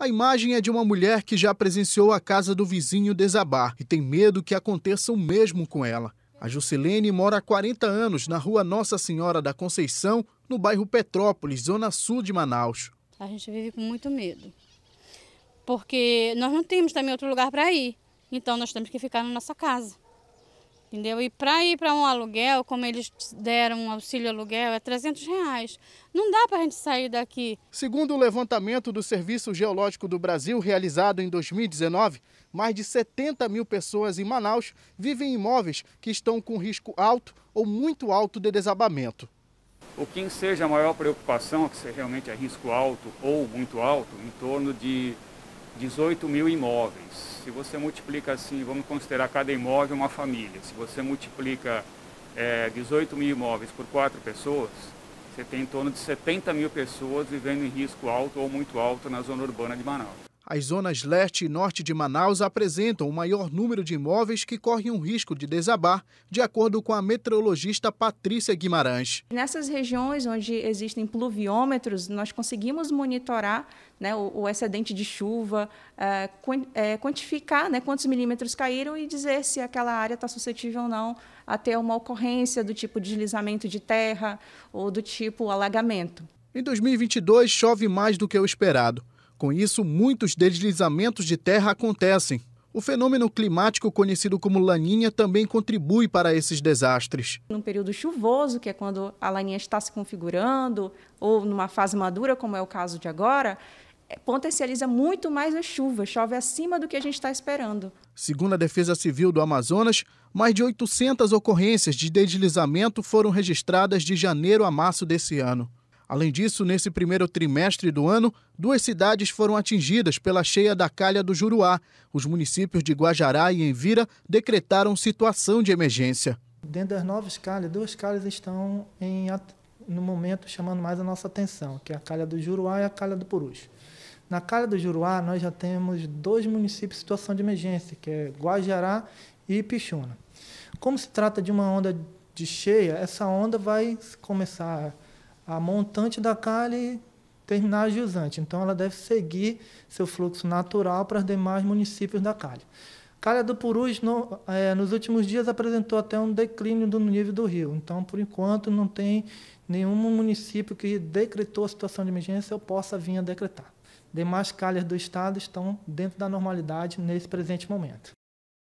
A imagem é de uma mulher que já presenciou a casa do vizinho desabar e tem medo que aconteça o mesmo com ela. A Juscelene mora há 40 anos na rua Nossa Senhora da Conceição, no bairro Petrópolis, zona sul de Manaus. A gente vive com muito medo, porque nós não temos também outro lugar para ir, então nós temos que ficar na nossa casa. Entendeu? E para ir para um aluguel, como eles deram um auxílio aluguel, é 300 reais. Não dá para a gente sair daqui. Segundo o levantamento do Serviço Geológico do Brasil, realizado em 2019, mais de 70 mil pessoas em Manaus vivem em imóveis que estão com risco alto ou muito alto de desabamento. O que seja a maior preocupação, que realmente é risco alto ou muito alto, em torno de 18 mil imóveis. Se você multiplica assim, vamos considerar cada imóvel uma família. Se você multiplica é, 18 mil imóveis por quatro pessoas, você tem em torno de 70 mil pessoas vivendo em risco alto ou muito alto na zona urbana de Manaus. As zonas leste e norte de Manaus apresentam o maior número de imóveis que correm um risco de desabar, de acordo com a meteorologista Patrícia Guimarães. Nessas regiões onde existem pluviômetros, nós conseguimos monitorar né, o, o, excedente de chuva, é, é, quantificar né, quantos milímetros caíram e dizer se aquela área está suscetível ou não a ter uma ocorrência do tipo deslizamento de terra ou do tipo alagamento. Em 2022, chove mais do que o esperado. Com isso, muitos deslizamentos de terra acontecem. O fenômeno climático conhecido como laninha também contribui para esses desastres. Num período chuvoso, que é quando a laninha está se configurando, ou numa fase madura, como é o caso de agora, é, potencializa muito mais a chuva, chove acima do que a gente está esperando. Segundo a Defesa Civil do Amazonas, mais de 800 ocorrências de deslizamento foram registradas de janeiro a março desse ano. Além disso, nesse primeiro trimestre do ano, duas cidades foram atingidas pela cheia da calha do Juruá. Os municípios de Guajará e Envira decretaram situação de emergência. Dentro das novas calhas, duas calhas estão em, no momento chamando mais a nossa atenção, que é a calha do Juruá e a calha do Purus. Na calha do Juruá, nós já temos dois municípios em situação de emergência, que é Guajará e Pichuna. Como se trata de uma onda de cheia, essa onda vai começar a montante da cárie terminar jusante. Então, ela deve seguir seu fluxo natural para os demais municípios da Calha. Calha do Purus, no, é, nos últimos dias, apresentou até um declínio do nível do rio. Então, por enquanto, não tem nenhum município que decretou a situação de emergência ou possa vir a decretar. Demais calhas do estado estão dentro da normalidade nesse presente momento.